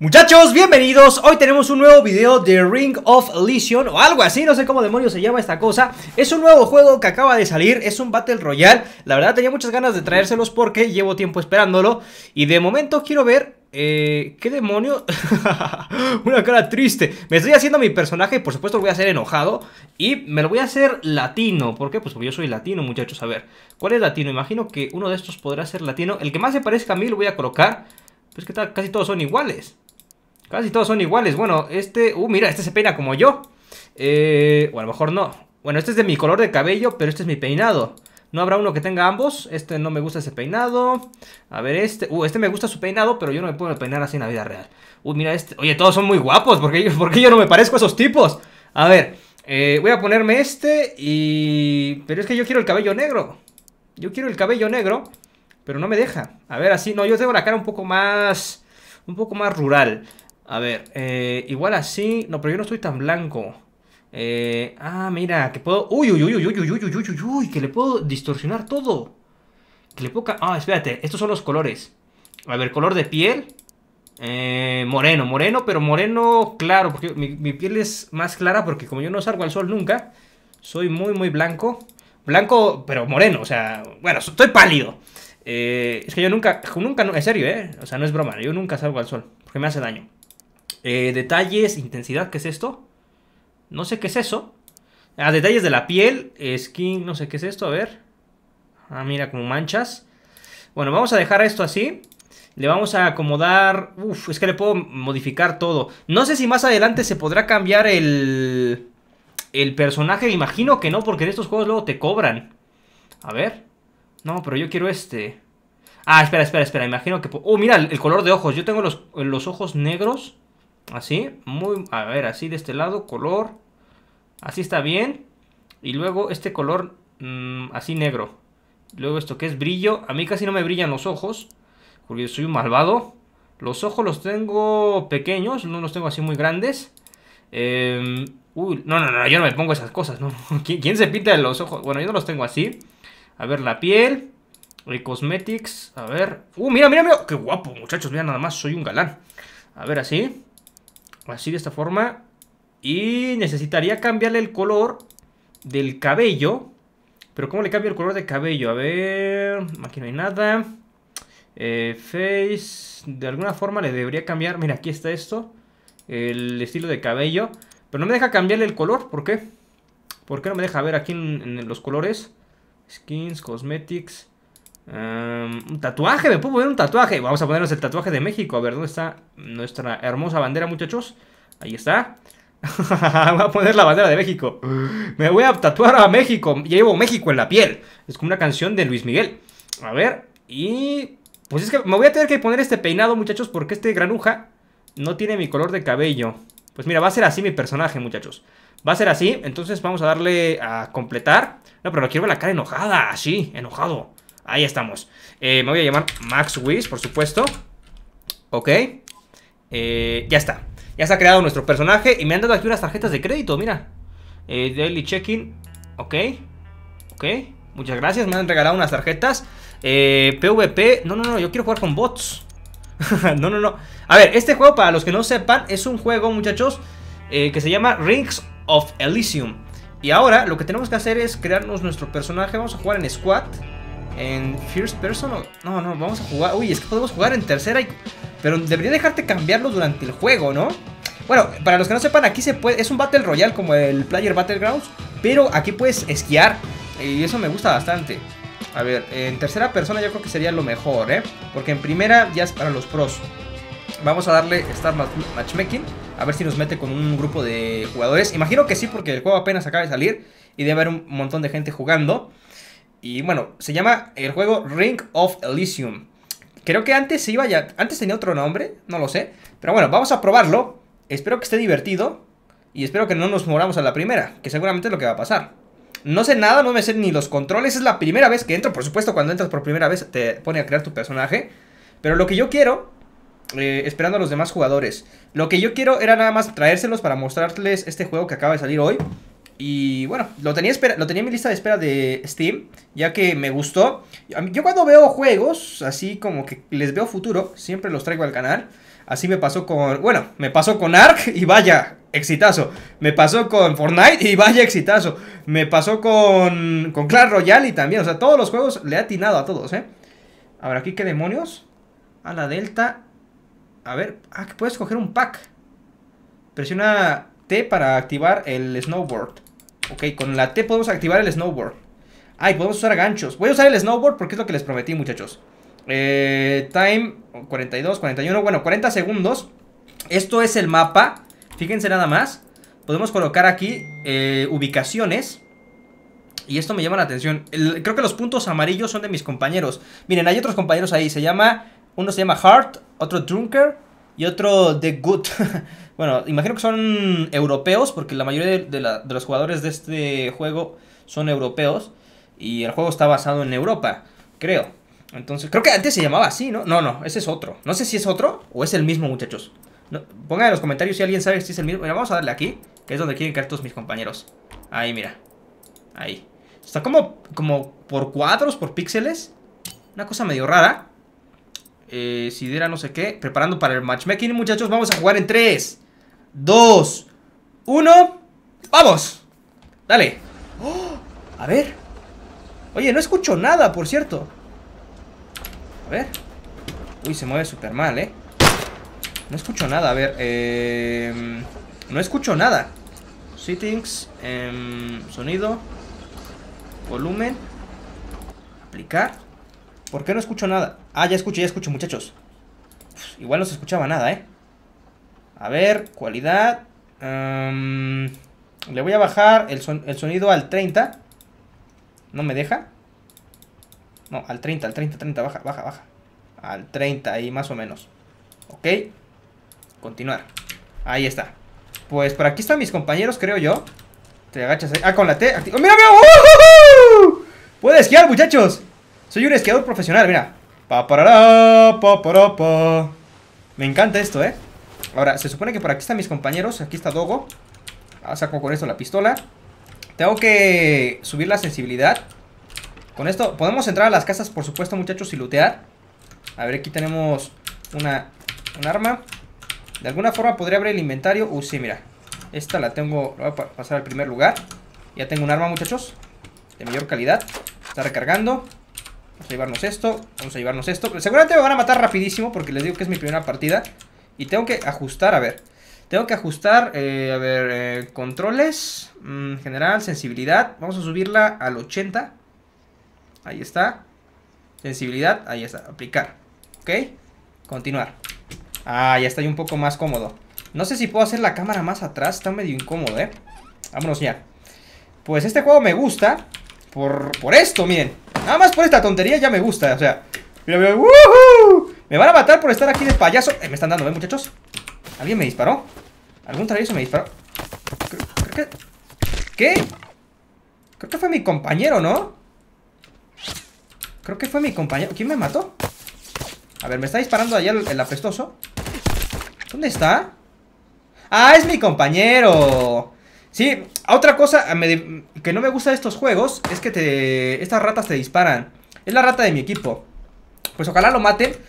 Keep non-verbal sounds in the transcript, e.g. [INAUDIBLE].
Muchachos, bienvenidos. Hoy tenemos un nuevo video de Ring of Legion o algo así, no sé cómo demonios se llama esta cosa. Es un nuevo juego que acaba de salir, es un Battle Royale. La verdad tenía muchas ganas de traérselos porque llevo tiempo esperándolo y de momento quiero ver eh, ¿Qué demonio? [LAUGHS] Una cara triste. Me estoy haciendo mi personaje y por supuesto lo voy a hacer enojado. Y me lo voy a hacer latino. ¿Por qué? Pues porque yo soy latino, muchachos. A ver, ¿cuál es latino? Imagino que uno de estos podrá ser latino. El que más se parezca a mí lo voy a colocar. Pues que casi todos son iguales. Casi todos son iguales. Bueno, este... Uh, mira, este se peina como yo. Eh, o a lo mejor no. Bueno, este es de mi color de cabello, pero este es mi peinado. No habrá uno que tenga ambos. Este no me gusta ese peinado. A ver, este. Uh, este me gusta su peinado, pero yo no me puedo peinar así en la vida real. uh, mira este. Oye, todos son muy guapos. ¿Por qué, yo no me parezco a esos tipos? A ver, eh, voy a ponerme este y... Pero es que yo quiero el cabello negro. Yo quiero el cabello negro, pero no me deja. A ver, así. No, yo tengo la cara un poco más... Un poco más rural. A ver, eh, igual así. No, pero yo no estoy tan blanco. Eh, ah, mira, que puedo. Uy, uy, uy, uy, uy, uy, uy, uy, uy, que le puedo distorsionar todo. Que le puedo. Ah, espérate, estos son los colores. A ver, color de piel. Eh, moreno, moreno, pero moreno claro, porque mi, piel es más clara porque como yo no salgo al sol nunca, soy muy, muy blanco. Blanco, pero moreno, o sea, bueno, estoy pálido. Eh, es que yo nunca, nunca, en serio, ¿eh? O sea, no es broma, yo nunca salgo al sol, porque me hace daño. Eh, detalles, intensidad, ¿qué es esto? No sé qué es eso. Ah, detalles de la piel, skin, no sé qué es esto, a ver. Ah, mira, como manchas. Bueno, vamos a dejar esto así. Le vamos a acomodar... Uf, es que le puedo modificar todo. No sé si más adelante se podrá cambiar el... El personaje, imagino que no, porque en estos juegos luego te cobran. A ver. No, pero yo quiero este. Ah, espera, espera, espera. Imagino que... Oh, mira, el color de ojos. Yo tengo los, los ojos negros. Así, muy, a ver, así de este lado, color. Así está bien. Y luego este color mm, así negro. Luego esto que es brillo. A mí casi no me brillan los ojos. Porque soy un malvado. Los ojos los tengo pequeños. No los tengo así muy grandes. Em, no, no, no. Yo no me pongo esas cosas. ¿no? [LAUGHS] ¿Quién se pinta los ojos? Bueno, yo no los tengo así. A ver, la piel. El cosmetics. A ver. Uh, mira, mira, mira. Qué guapo, muchachos. Mira nada más. Soy un galán. A ver, así. Así de esta forma. Y necesitaría cambiarle el color del cabello. Pero ¿cómo le cambio el color de cabello? A ver... Aquí no hay nada. Eh, face... De alguna forma le debería cambiar... Mira, aquí está esto. El estilo de cabello. Pero no me deja cambiarle el color. ¿Por qué? ¿Por qué no me deja ver aquí en los colores? Skins, Cosmetics... Em, un tatuaje, me puedo poner un tatuaje. Vamos a ponernos el tatuaje de México. A ver, ¿dónde está nuestra hermosa bandera, muchachos? Ahí está. [LAUGHS] voy a poner la bandera de México. Me voy a tatuar a México. Llevo México en la piel. Es como una canción de Luis Miguel. A ver, y... Pues es que me voy a tener que poner este peinado, muchachos, porque este granuja no tiene mi color de cabello. Pues mira, va a ser así mi personaje, muchachos. Va a ser así, entonces vamos a darle a completar. No, pero lo quiero ver la cara enojada, así, enojado. Ahí estamos. Eh, me voy a llamar Max Wiz, por supuesto. Ok. Eh, ya está. Ya está creado nuestro personaje. Y me han dado aquí unas tarjetas de crédito, mira. Eh, daily Checking. Ok. Ok. Muchas gracias. Me han regalado unas tarjetas. PvP. No, no, no. Yo quiero jugar con bots. [LAUGHS] no, no, no. A ver, este juego, para los que no sepan, es un juego, muchachos, que se llama Rings of Elysium. Y ahora lo que tenemos que hacer es crearnos nuestro personaje. Vamos a jugar en Squad en first person. No, no, vamos a jugar. Uy, es que podemos jugar en tercera. Pero debería dejarte cambiarlo durante el juego, ¿no? Bueno, para los que no sepan, aquí se puede. Es un Battle Royale como el Player Battlegrounds. Pero aquí puedes esquiar. Y eso me gusta bastante. A ver, en tercera persona yo creo que sería lo mejor, ¿eh? Porque en primera ya es para los pros. Vamos a darle Star Matchmaking. A ver si nos mete con un grupo de jugadores. Imagino que sí, porque el juego apenas acaba de salir. Y debe haber un montón de gente jugando. Y bueno, se llama el juego Ring of Elysium. Creo que antes se iba ya. Antes tenía otro nombre, no lo sé. Pero bueno, vamos a probarlo. Espero que esté divertido. Y espero que no nos moramos a la primera, que seguramente es lo que va a pasar. No sé nada, no me sé ni los controles. Es la primera vez que entro. Por supuesto, cuando entras por primera vez te pone a crear tu personaje. Pero lo que yo quiero eh, esperando a los demás jugadores. Lo que yo quiero era nada más traérselos para mostrarles este juego que acaba de salir hoy. Y bueno, lo tenía, espera, lo tenía en mi lista de espera de Steam, ya que me gustó. Yo cuando veo juegos, así como que les veo futuro, siempre los traigo al canal. Así me pasó con, bueno, me pasó con Ark y vaya, exitazo. Me pasó con Fortnite y vaya, exitazo. Me pasó con, con Clash Royale y también, o sea, todos los juegos le he atinado a todos, ¿eh? A ver, aquí qué demonios. A la Delta. A ver, ah, que puedes coger un pack. Presiona T para activar el snowboard. Ok, con la T podemos activar el snowboard. Ay, podemos usar ganchos. Voy a usar el snowboard porque es lo que les prometí, muchachos. Eh, time 42, 41, bueno, 40 segundos. Esto es el mapa. Fíjense nada más. Podemos colocar aquí eh, ubicaciones. Y esto me llama la atención. creo que los puntos amarillos son de mis compañeros. Miren, hay otros compañeros ahí. Se llama. Uno se llama Hart, otro Drunker, y otro The Good. [LAUGHS] bueno, imagino que son europeos, porque la mayoría de, los jugadores de este juego son europeos. Y el juego está basado en Europa, creo. Entonces, creo que antes se llamaba así, ¿no? No, no, ese es otro. No sé si es otro o es el mismo, muchachos. pongan en los comentarios si alguien sabe si es el mismo. Mira, vamos a darle aquí, que es donde quieren caer todos mis compañeros. Ahí, mira. Ahí. Está como, como por cuadros, por píxeles. Una cosa medio rara eh, Sidera no sé qué, preparando para el matchmaking, muchachos. Vamos a jugar en 3, 2, 1. ¡Vamos! Dale. A ver. Oye, no escucho nada, por cierto. A ver. Uy, se mueve súper mal, ¿eh? No escucho nada, a ver. Eh... no escucho nada. Settings, em, sonido, volumen, aplicar. ¿Por qué no escucho nada? Ah, ya escucho, ya escucho, muchachos. igual no se escuchaba nada, ¿eh? A ver, cualidad. Em, le voy a bajar el, sonido al 30. ¿No me deja? No, al 30, al 30, 30, baja, baja, baja. Al 30, ahí más o menos. Ok. Continuar. Ahí está. Pues por aquí están mis compañeros, creo yo. Te agachas ahí. Ah, con la T. ¡Oh, mira! ¡Uh, uh, uh! Puedo esquiar, muchachos! Soy un esquiador profesional, mira. Pa, pa, pa. Me encanta esto, ¿eh? Ahora, se supone que por aquí están mis compañeros. Aquí está Dogo. Ah, saco con esto la pistola. Tengo que subir la sensibilidad. Con esto podemos entrar a las casas, por supuesto, muchachos, y lootear. A ver, aquí tenemos una, un arma. De alguna forma podría abrir el inventario. Uh, sí, mira. Esta la tengo, la voy a pasar al primer lugar. Ya tengo un arma, muchachos. De mayor calidad. Está recargando. Vamos a llevarnos esto, vamos a llevarnos esto Seguramente me van a matar rapidísimo porque les digo que es mi primera partida Y tengo que ajustar, a ver Tengo que ajustar, eh, a ver, eh, controles mm, General, sensibilidad Vamos a subirla al 80 Ahí está Sensibilidad, ahí está, aplicar ¿Ok? Continuar Ah, ya está un poco más cómodo No sé si puedo hacer la cámara más atrás, está medio incómodo, eh Vámonos ya Pues este juego me gusta Por, por esto, miren Nada más por esta tontería ya me gusta, o sea ¡Woohoo! Me van a matar por estar aquí de payaso eh, Me están dando, ¿eh, muchachos? ¿Alguien me disparó? ¿Algún travieso me disparó? Creo, que... ¿Qué? Creo que fue mi compañero, ¿no? Creo que fue mi compañero ¿Quién me mató? A ver, me está disparando allá el, el apestoso ¿Dónde está? ¡Ah, es mi compañero! Sí, otra cosa que no me gusta de estos juegos es que te, estas ratas te disparan. Es la rata de mi equipo. Pues ojalá lo maten.